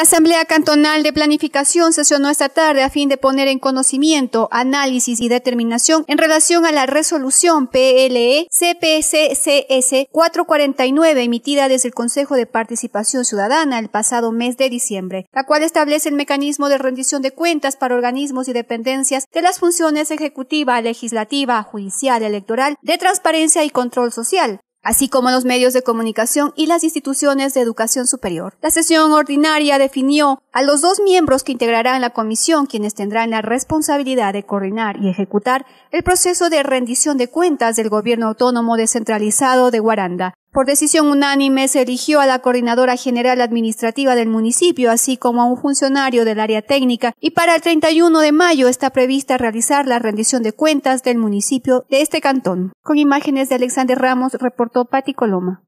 La Asamblea Cantonal de Planificación sesionó esta tarde a fin de poner en conocimiento, análisis y determinación en relación a la resolución PLE CPCCS 449 emitida desde el Consejo de Participación Ciudadana el pasado mes de diciembre, la cual establece el mecanismo de rendición de cuentas para organismos y dependencias de las funciones ejecutiva, legislativa, judicial, electoral, de transparencia y control social así como los medios de comunicación y las instituciones de educación superior. La sesión ordinaria definió a los dos miembros que integrarán la comisión, quienes tendrán la responsabilidad de coordinar y ejecutar el proceso de rendición de cuentas del gobierno autónomo descentralizado de Guaranda, por decisión unánime se eligió a la coordinadora general administrativa del municipio, así como a un funcionario del área técnica, y para el 31 de mayo está prevista realizar la rendición de cuentas del municipio de este cantón. Con imágenes de Alexander Ramos, reportó Patti Coloma.